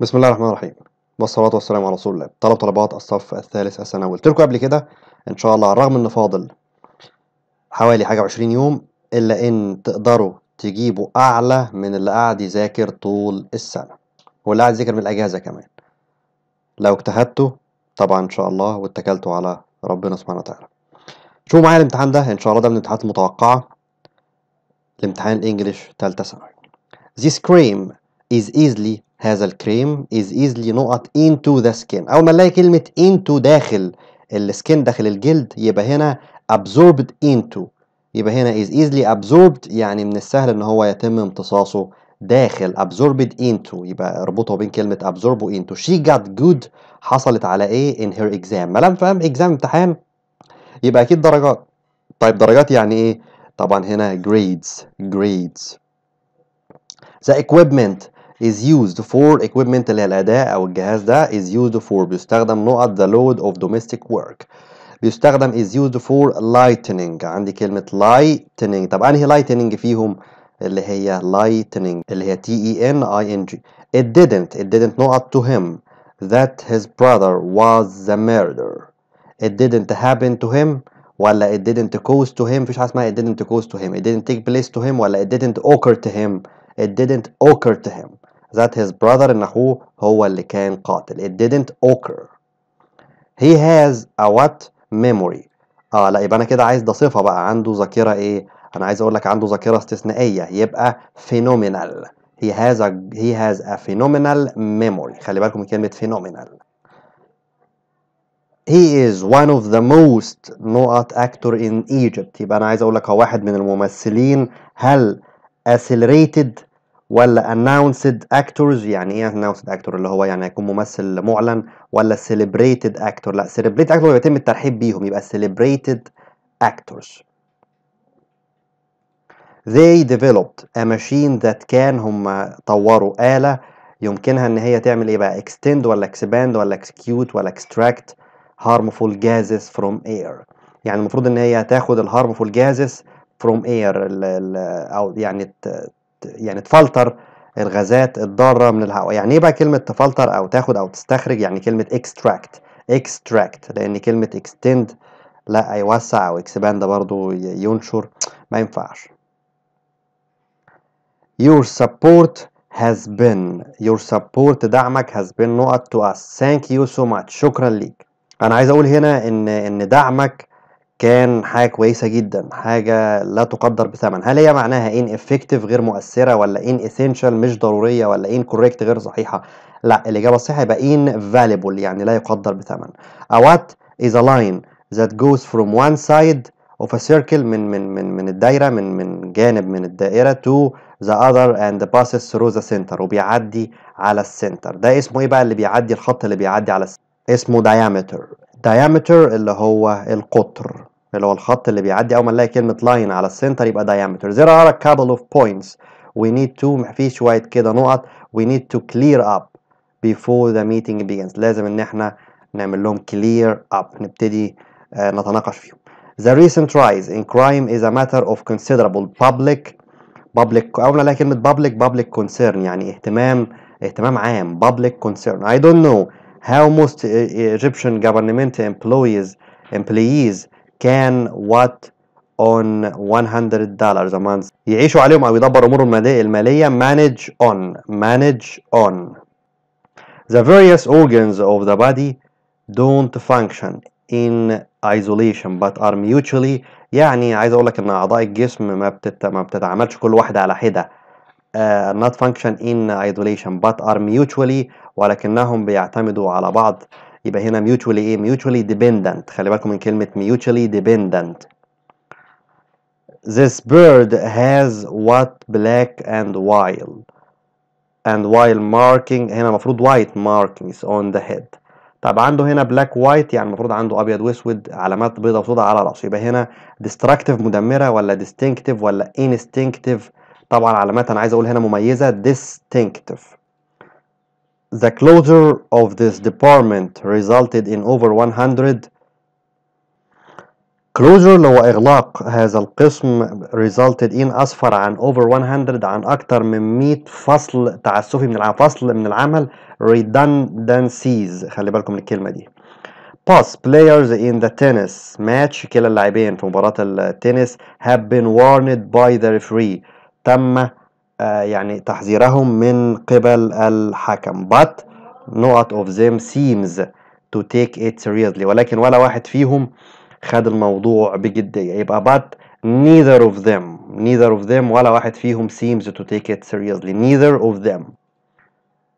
بسم الله الرحمن الرحيم والصلاة والسلام على رسول الله طلب طلبات الصف الثالث الثانوي قلت لكم قبل كده ان شاء الله على الرغم ان فاضل حوالي حاجة وعشرين يوم الا ان تقدروا تجيبوا اعلى من اللي قاعد يذاكر طول السنة واللي قاعد يذاكر من الاجازة كمان لو اجتهدتوا طبعا ان شاء الله واتكلتوا على ربنا سبحانه وتعالى شوفوا معايا الامتحان ده ان شاء الله ده من الامتحانات المتوقعة الامتحان الانجليش تالتة ثانوي This cream is easily هذا الكريم is easily نقط into the skin أول ما نلاقي كلمة into داخل السكين داخل الجلد يبقى هنا absorbed into يبقى هنا is easily absorbed يعني من السهل إن هو يتم امتصاصه داخل absorbed into يبقى اربطه بين كلمة absorb و into she got good حصلت على إيه in her exam ما لم فهم exam امتحان يبقى أكيد درجات طيب درجات يعني إيه؟ طبعا هنا grades grades the equipment is used for equipment اللي هي الأداة أو الجهاز ده is used for بيستخدم نقط the load of domestic work بيستخدم is used for lightening عندي كلمة lightening طب أنهي lightening فيهم؟ اللي هي lightning. اللي هي T E N I N G it didn't it didn't نقط to him that his brother was the murderer it didn't happen to him ولا it didn't cause to him مفيش حاجه اسمها it didn't cause to him it didn't take place to him ولا it didn't occur to him it didn't occur to him that his brother إن أخوه هو اللي كان قاتل it didn't occur he has a what memory اه لا يبقى انا كده عايز ده صفه بقى عنده ذاكره ايه انا عايز اقول لك عنده ذاكره استثنائيه يبقى phenomenal he has a he has a phenomenal memory خلي بالكم من كلمه phenomenal he is one of the most noted actor in Egypt يبقى انا عايز اقول لك هو واحد من الممثلين هل accelerated ولا announced actors يعني ايه announced actor اللي هو يعني هيكون ممثل معلن ولا celebrated actor لا celebrated actor بيتم الترحيب بيهم يبقى celebrated actors they developed a machine that can هم طوروا آلة يمكنها ان هي تعمل ايه بقى extend ولا expand ولا execute ولا extract harmful gases from air يعني المفروض ان هي تاخد الهارمفول gases from air او يعني يعني تفلتر الغازات الضاره من الهواء يعني ايه بقى كلمه تفلتر او تاخد او تستخرج يعني كلمه اكستراكت اكستراكت لان كلمه اكستند لا يوسع او اكسباند برضو ينشر ما ينفعش your support has been your support دعمك has been نقط to us thank you so much شكرا ليك انا عايز اقول هنا ان ان دعمك كان حاجة كويسة جدًا، حاجة لا تُقدّر بثمن، هل هي معناها ان افكتيف غير مؤثّرة ولا ان اسينشال مش ضرورية ولا ان كوريكت غير صحيحة؟ لأ، الإجابة الصحيحة يبقى ان فاليبل يعني لا يُقدّر بثمن. اوات از ا لاين ذات جوز فروم وان سايد اوف ا سيركل من من من من الدايرة من من جانب من الدائرة تو ذا اذر اند باسس ثرو ذا سنتر وبيعدّي على السنتر ده اسمه إيه بقى اللي بيعدّي الخط اللي بيعدّي على السنتر اسمه diameter. diameter اللي هو القطر اللي هو الخط اللي بيعدي اول ما نلاقي كلمه لاين على السنتر يبقى diameter there are a couple of points we need to في شويه كده نقط we need to clear up before the meeting begins لازم ان احنا نعمل لهم clear up نبتدي نتناقش فيهم The recent rise in crime is a matter of considerable public public أول نلاقي كلمة public public concern يعني اهتمام اهتمام عام public concern I don't know how most uh, Egyptian government employees employees can what on 100 dollars a month يعيشوا عليهم أو يدبروا أمورهم المالية manage on manage on the various organs of the body don't function in isolation but are mutually يعني عايز أقول لك إن أعضاء الجسم ما بتت ما بتتعاملش كل واحدة على حدة uh, not function in isolation but are mutually ولكنهم بيعتمدوا على بعض يبقى هنا mutually ايه mutually dependent خلي بالكم من كلمة mutually dependent This bird has what black and wild and while marking هنا المفروض white markings on the head طب عنده هنا black white يعني المفروض عنده ابيض واسود علامات بيضاء وسوداء على راسه يبقى هنا destructive مدمره ولا distinctive ولا instinctive طبعا علامات انا عايز اقول هنا مميزه distinctive The closure of this department resulted in over 100 closure اللي هو إغلاق هذا القسم resulted in أسفر عن over 100 عن أكثر من 100 فصل تعسفي من العمل فصل من العمل redundancies خلي بالكم الكلمة دي Plus players in the tennis match كلا اللاعبين في مباراة التنس have been warned by the referee تم يعني تحذيرهم من قبل الحكم but not of them seems to take it seriously ولكن ولا واحد فيهم خد الموضوع بجدية يبقى but neither of them neither of them ولا واحد فيهم seems to take it seriously neither of them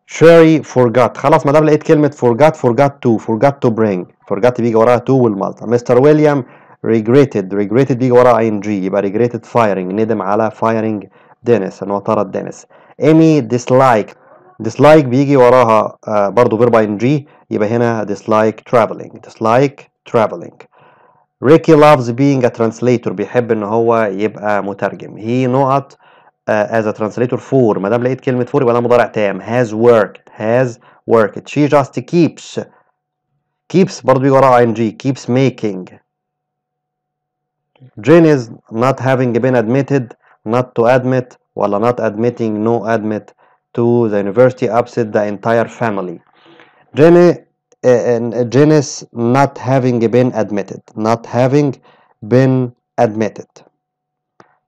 Sherry forgot خلاص ما دام لقيت كلمة forgot forgot to forgot to bring forgot بيجي وراها to والمالطا مستر ويليام regretted regretted بيجي وراها ing يبقى regretted firing ندم على firing دينيس ان هو طرد دينيس ايمي ديسلايك ديسلايك بيجي وراها آه، برضو فيرب ان جي يبقى هنا ديسلايك ترافلينج ديسلايك ترافلينج ريكي لافز بينج ا ترانسليتور بيحب ان هو يبقى مترجم هي نقط از ا ترانسليتور فور ما دام لقيت كلمه فور يبقى ده مضارع تام هاز worked هاز worked شي جاست كيبس كيبس برضه بيجي وراها ان جي كيبس ميكينج Jane is not having been admitted not to admit ولا not admitting no admit to the university upset the entire family Janet, uh, eh, eh, not having been admitted not having been admitted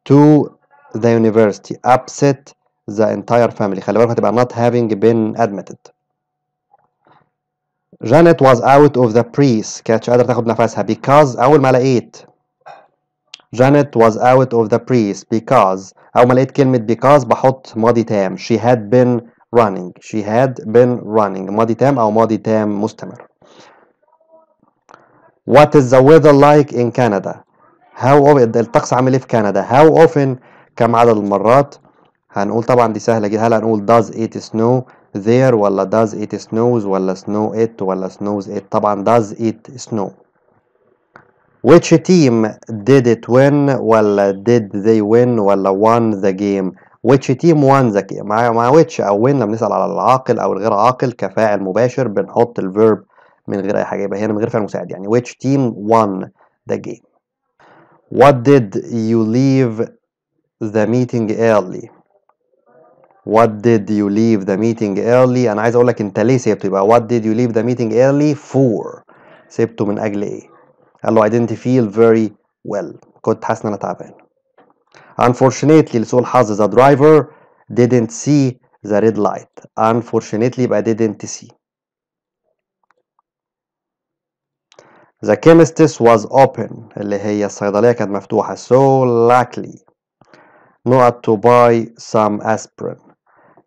to the university upset the entire family خلي بالك هتبقى not having been admitted Janet was out of the press كانتش قادرة تاخد نفسها because أول ما لقيت Janet was out of the priest because أو ما لقيت كلمة because بحط ماضي تام she had been running she had been running ماضي تام أو ماضي تام مستمر What is the weather like in Canada? How often الطقس عامل ايه في كندا؟ How often كم عدد المرات؟ هنقول طبعا دي سهلة جدا هل هنقول does it snow there ولا does it snows ولا snow it ولا snows it؟ طبعا does it snow which team did it win ولا did they win ولا won the game which team won the game مع which او win لما نسال على العاقل او الغير عاقل كفاعل مباشر بنحط الفيرب من غير اي حاجه يبقى هنا من غير فعل مساعد يعني which team won the game what did you leave the meeting early What did you leave the meeting early؟ أنا عايز أقول لك أنت ليه سيبته يبقى What did you leave the meeting early for؟ سيبته من أجل إيه؟ قال له I didn't feel very well كنت حاسس ان انا تعبان unfortunately لسوء الحظ the driver didn't see the red light unfortunately I didn't see the chemist was open اللي هي الصيدلية كانت مفتوحة so likely not to buy some aspirin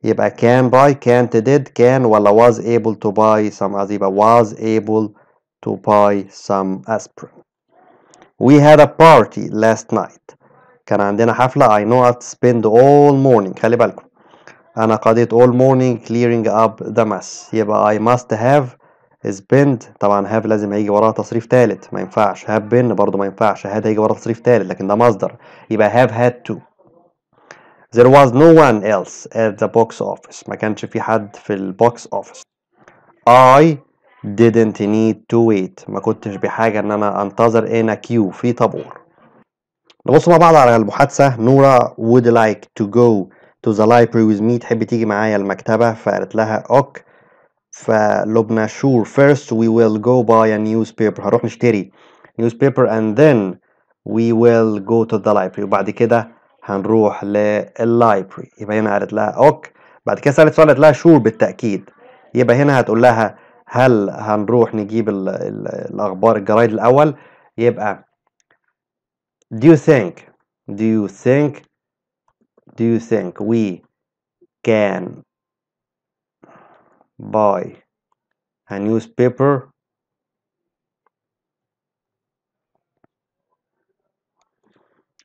يبقى can buy can't did can ولا was able to buy some as يبقى was able to buy some aspirin we had a party last night كان عندنا حفلة I know I'd spend all morning خلي بالكم أنا قضيت all morning clearing up the mess يبقى I must have spent. طبعا have لازم هيجي وراها تصريف ثالث ما ينفعش have been برضه ما ينفعش had هيجي وراها تصريف ثالث لكن ده مصدر يبقى have had to There was no one else at the box office ما كانش في حد في البوكس office I didn't need to wait ما كنتش بحاجة ان انا انتظر a كيو في طابور نبص مع بعض على المحادثة نورا would like to go to the library with me تحب تيجي معايا المكتبة فقالت لها اوك فلبنا sure first we will go buy a newspaper هروح نشتري newspaper and then we will go to the library وبعد كده هنروح library يبقى هنا قالت لها اوك بعد كده سألت سؤال قالت لها sure بالتأكيد يبقى هنا هتقول لها هل هنروح نجيب الـ الـ الأخبار الجرايد الأول يبقى do you think do you think do you think we can buy a newspaper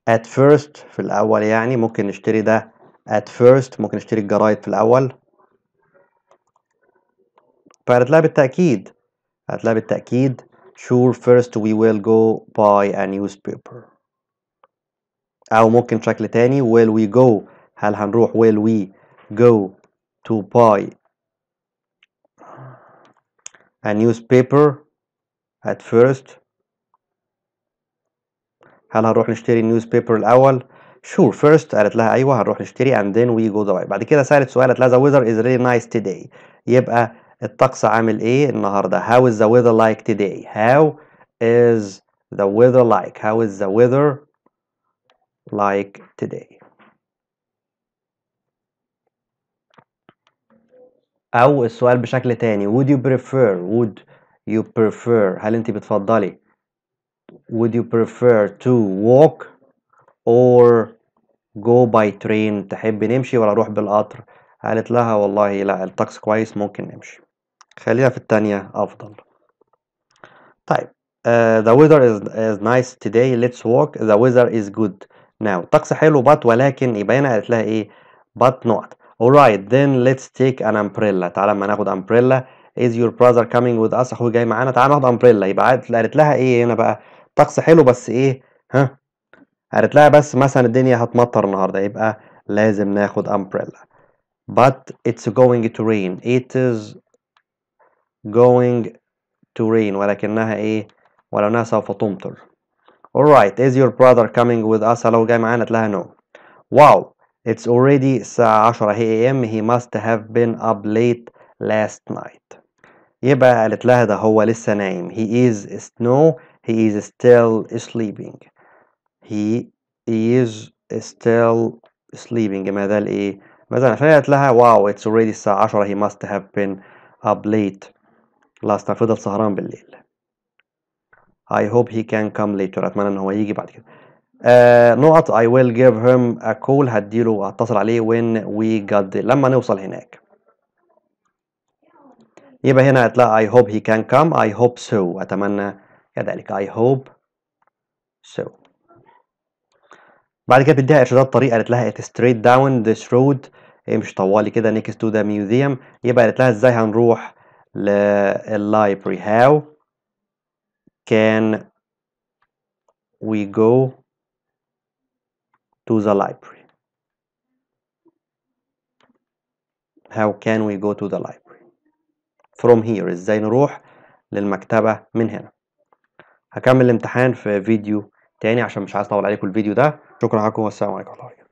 at first في الأول يعني ممكن نشتري ده at first ممكن نشتري الجرايد في الأول فهنتلاقي بالتأكيد هتلاقي بالتأكيد sure first we will go buy a newspaper أو ممكن شكل تاني will we go هل هنروح will we go to buy a newspaper at first هل هنروح نشتري النيوزبيبر الأول sure first قالت لها أيوه هنروح نشتري and then we go to buy بعد كده سألت سؤال قالت لها the weather is really nice today يبقى الطقس عامل ايه النهارده how is the weather like today how is the weather like how is the weather like today او السؤال بشكل تاني would you prefer would you prefer هل انت بتفضلي would you prefer to walk or go by train تحب نمشي ولا اروح بالقطر قالت لها والله لا الطقس كويس ممكن نمشي خلينا في التانية أفضل طيب uh, the weather is, is nice today let's walk the weather is good now الطقس حلو but ولكن يبقى هنا قالت لها إيه but not alright then let's take an umbrella تعالى ما ناخد umbrella is your brother coming with us اخوي جاي معانا تعالى ناخد umbrella يبقى قالت لها ايه هنا بقى طقس حلو بس ايه ها قالت لها بس مثلا الدنيا هتمطر النهارده يبقى لازم ناخد umbrella but it's going to rain it is going to rain ولكنها ايه ولونها سوف تمطر alright is your brother coming with us هل هو جاي معانا لها no wow it's already الساعة 10 am he must have been up late last night يبقى قالت لها ده هو لسه نايم he is no he is still sleeping he is still sleeping ماذا الايه مثلا عشان لها واو wow, it's already الساعة 10 he must have been up late last فضل سهران بالليل I hope he can come later أتمنى إن هو يجي بعد كده uh, نقط I will give him a call هديله هتصل عليه when we got there. لما نوصل هناك يبقى هنا هتلاقي I hope he can come I hope so أتمنى كذلك I hope so بعد كده بيديها إرشادات طريقة قالت لها it's straight down this road مش طوالي كده next to the museum يبقى قالت لها إزاي هنروح للlibrary how can we go to the library how can we go to the library from here ازاي نروح للمكتبة من هنا هكمل الامتحان في فيديو تاني عشان مش عايز اطول عليكم الفيديو ده شكرا لكم والسلام عليكم ورحمة الله